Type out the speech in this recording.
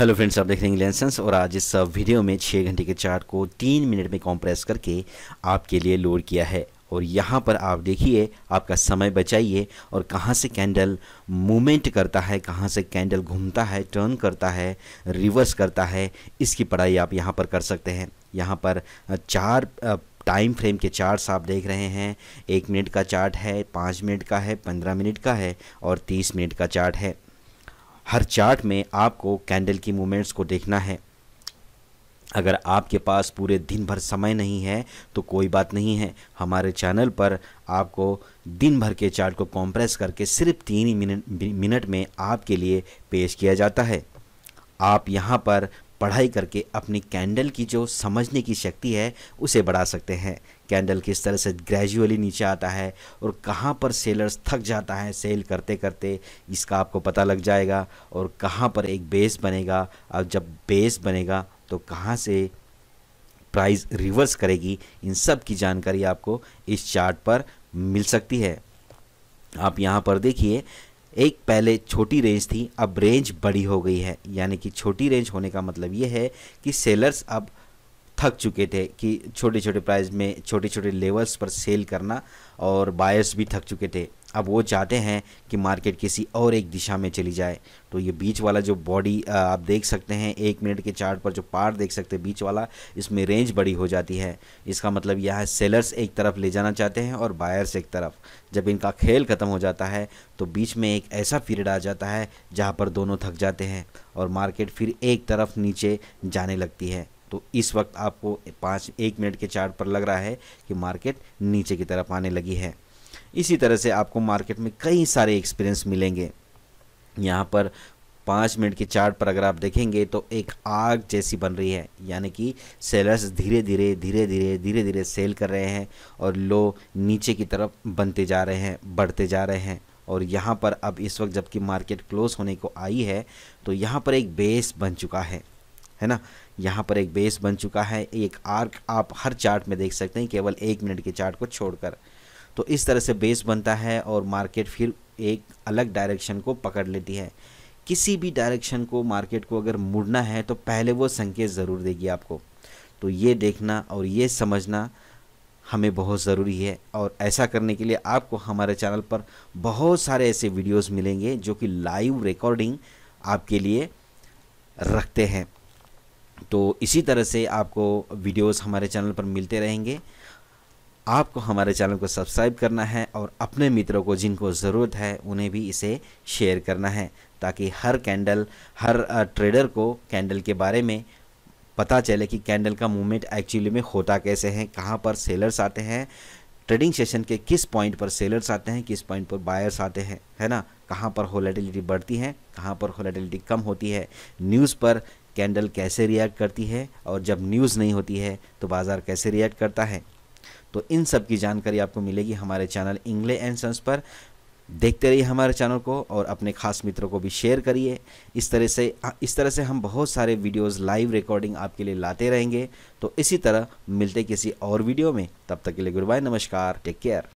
hello friends आप देख रहे हैं लेंसेंस और आज इस वीडियो uh, में छः घंटे के चार्ट को तीन मिनट में कॉम्प्रेस करके आपके लिए लोड किया है और यहाँ पर आप देखिए आपका समय बचाइए और कहाँ से कैंडल मूवमेंट करता है कहाँ से कैंडल घूमता है टर्न करता है रिवर्स करता है इसकी पढ़ाई आप यहाँ पर कर सकते हैं यहाँ पर uh, चार टाइम uh, फ्रेम के चार्ट आप देख रहे हैं एक मिनट का चार्ट है पाँच मिनट का है पंद्रह मिनट का है और तीस मिनट का चार्ट है हर चार्ट में आपको कैंडल की मूवमेंट्स को देखना है अगर आपके पास पूरे दिन भर समय नहीं है तो कोई बात नहीं है हमारे चैनल पर आपको दिन भर के चार्ट को कॉम्प्रेस करके सिर्फ तीन ही मिनट मिनट में आपके लिए पेश किया जाता है आप यहाँ पर पढ़ाई करके अपनी कैंडल की जो समझने की शक्ति है उसे बढ़ा सकते हैं कैंडल किस तरह से ग्रेजुअली नीचे आता है और कहाँ पर सेलर्स थक जाता है सेल करते करते इसका आपको पता लग जाएगा और कहाँ पर एक बेस बनेगा और जब बेस बनेगा तो कहाँ से प्राइस रिवर्स करेगी इन सब की जानकारी आपको इस चार्ट पर मिल सकती है आप यहाँ पर देखिए एक पहले छोटी रेंज थी अब रेंज बड़ी हो गई है यानी कि छोटी रेंज होने का मतलब ये है कि सेलर्स अब थक चुके थे कि छोटे छोटे प्राइस में छोटे छोटे लेवल्स पर सेल करना और बायर्स भी थक चुके थे अब वो चाहते हैं कि मार्केट किसी और एक दिशा में चली जाए तो ये बीच वाला जो बॉडी आप देख सकते हैं एक मिनट के चार्ट पर जो पार देख सकते हैं बीच वाला इसमें रेंज बड़ी हो जाती है इसका मतलब यह है सेलर्स एक तरफ ले जाना चाहते हैं और बायर्स एक तरफ जब इनका खेल ख़त्म हो जाता है तो बीच में एक ऐसा पीरियड आ जाता है जहाँ पर दोनों थक जाते हैं और मार्केट फिर एक तरफ नीचे जाने लगती है तो इस वक्त आपको पाँच एक मिनट के चार्ट पर लग रहा है कि मार्केट नीचे की तरफ आने लगी है इसी तरह से आपको मार्केट में कई सारे एक्सपीरियंस मिलेंगे यहाँ पर पाँच मिनट के चार्ट पर अगर आप देखेंगे तो एक आग जैसी बन रही है यानी कि सेलर्स धीरे धीरे धीरे धीरे धीरे धीरे सेल कर रहे हैं और लो नीचे की तरफ बनते जा रहे हैं बढ़ते जा रहे हैं और यहाँ पर अब इस वक्त जबकि मार्केट क्लोज होने को आई है तो यहाँ पर एक बेस बन चुका है है ना यहाँ पर एक बेस बन चुका है एक आर्क आप हर चार्ट में देख सकते हैं केवल एक मिनट के चार्ट को छोड़कर तो इस तरह से बेस बनता है और मार्केट फिर एक अलग डायरेक्शन को पकड़ लेती है किसी भी डायरेक्शन को मार्केट को अगर मुड़ना है तो पहले वो संकेत ज़रूर देगी आपको तो ये देखना और ये समझना हमें बहुत ज़रूरी है और ऐसा करने के लिए आपको हमारे चैनल पर बहुत सारे ऐसे वीडियोस मिलेंगे जो कि लाइव रिकॉर्डिंग आपके लिए रखते हैं तो इसी तरह से आपको वीडियोस हमारे चैनल पर मिलते रहेंगे आपको हमारे चैनल को सब्सक्राइब करना है और अपने मित्रों को जिनको ज़रूरत है उन्हें भी इसे शेयर करना है ताकि हर कैंडल हर ट्रेडर को कैंडल के बारे में पता चले कि कैंडल का मूवमेंट एक्चुअली में होता कैसे है कहाँ पर सेलर्स आते हैं ट्रेडिंग सेशन के किस पॉइंट पर सेलर्स आते हैं किस पॉइंट पर बायर्स आते हैं है ना कहाँ पर होलेटिलिटी बढ़ती है कहाँ पर होलेटिलिटी कम होती है न्यूज़ पर कैंडल कैसे रिएक्ट करती है और जब न्यूज़ नहीं होती है तो बाज़ार कैसे रिएक्ट करता है तो इन सब की जानकारी आपको मिलेगी हमारे चैनल इंग्ले एंड सन्स पर देखते रहिए हमारे चैनल को और अपने खास मित्रों को भी शेयर करिए इस तरह से इस तरह से हम बहुत सारे वीडियोस लाइव रिकॉर्डिंग आपके लिए लाते रहेंगे तो इसी तरह मिलते किसी और वीडियो में तब तक के लिए गुड बाय नमस्कार टेक केयर